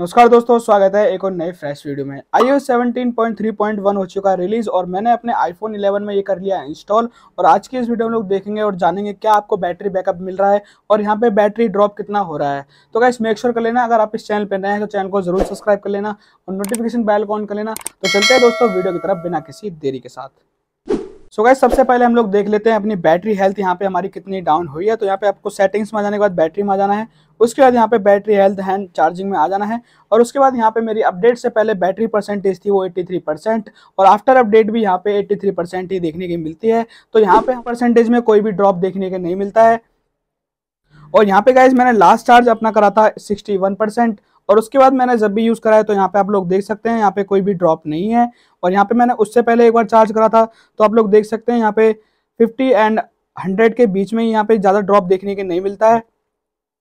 नमस्कार दोस्तों स्वागत है एक और नए फ्रेश वीडियो में पॉइंट वन हो चुका है रिलीज और मैंने अपने आईफोन 11 में ये कर लिया है इंस्टॉल और आज की इस वीडियो में लोग देखेंगे और जानेंगे क्या आपको बैटरी बैकअप मिल रहा है और यहाँ पे बैटरी ड्रॉप कितना हो रहा है तो क्या मेक श्योर कर लेना अगर आप इस चैनल पर नए हैं तो चैनल को जरूर सब्सक्राइब कर लेना और नोटिफिकेशन बैल ऑन कर लेना तो चलते हैं दोस्तों वीडियो की तरफ बिना किसी देरी के साथ सो गाइस सबसे पहले हम लोग देख लेते हैं अपनी बैटरी हेल्थ यहाँ पे हमारी कितनी डाउन हुई है तो यहाँ पे आपको सेटिंग्स में जाने के बाद बैटरी में जाना है उसके बाद यहाँ पे बैटरी हेल्थ हैंड चार्जिंग में आ जाना है और उसके बाद यहाँ पे मेरी अपडेट से पहले बैटरी परसेंटेज थी वो 83 परसेंट और आफ्टर अपडेट भी यहाँ पे 83 परसेंट ही देखने की मिलती है तो यहाँ पे परसेंटेज में कोई भी ड्रॉप देखने के नहीं मिलता है और यहाँ पे गाइज मैंने लास्ट चार्ज अपना करा था सिक्सटी परसेंट और उसके बाद मैंने जब भी यूज़ करा है तो यहाँ पे आप लोग देख सकते हैं यहाँ पे कोई भी ड्रॉप नहीं है और यहाँ पे मैंने उससे पहले एक बार चार्ज करा था तो आप लोग देख सकते हैं यहाँ पे 50 एंड 100 के बीच में यहाँ पे ज़्यादा ड्रॉप देखने के नहीं मिलता है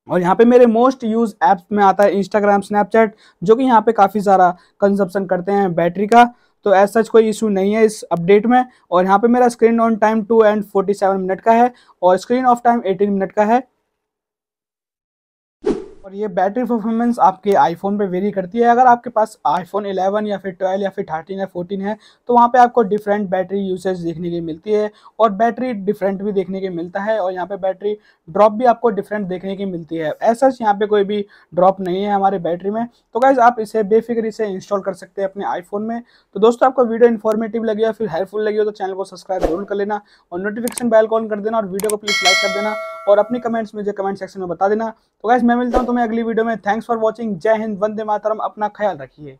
और यहाँ पे मेरे मोस्ट यूज ऐप्स में आता है इंस्टाग्राम स्नैपचैट जो कि यहाँ पे काफ़ी सारा कंजप्शन करते हैं बैटरी का तो एज सच कोई इशू नहीं है इस अपडेट में और यहाँ पे मेरा screen on time two and forty seven minute का है और screen off time eighteen minute का है और ये बैटरी परफॉर्मेंस आपके आईफोन पे वेरी करती है अगर आपके पास आईफोन 11 या फिर 12 या फिर 13 या 14 है तो वहाँ पे आपको डिफरेंट बैटरी यूसेज देखने की मिलती है और बैटरी डिफरेंट भी देखने की मिलता है और यहाँ पे बैटरी ड्रॉप भी आपको डिफरेंट देखने की मिलती है ऐसा यहाँ पे कोई भी ड्रॉप नहीं है हमारे बैटरी में तो गाइज़ आप इसे बेफिक्री से इंस्टॉल कर सकते हैं अपने आईफोन में तो दोस्तों आपको वीडियो इन्फॉर्मेटिव लगी या फिर हेल्पफुल लगी हो तो चैनल को सब्सक्राइब जरूर कर लेना और नोटिफिकेशन बेल को ऑन कर देना और वीडियो को प्लीज़ लाइक कर देना और अपने कमेंट्स मुझे कमेंट सेक्शन में बता देना तो गैस मैं मिलता हूँ तुम्हें अगली वीडियो में थैंक्स फॉर वॉचिंग जय हिंद वंदे मातरम अपना ख्याल रखिए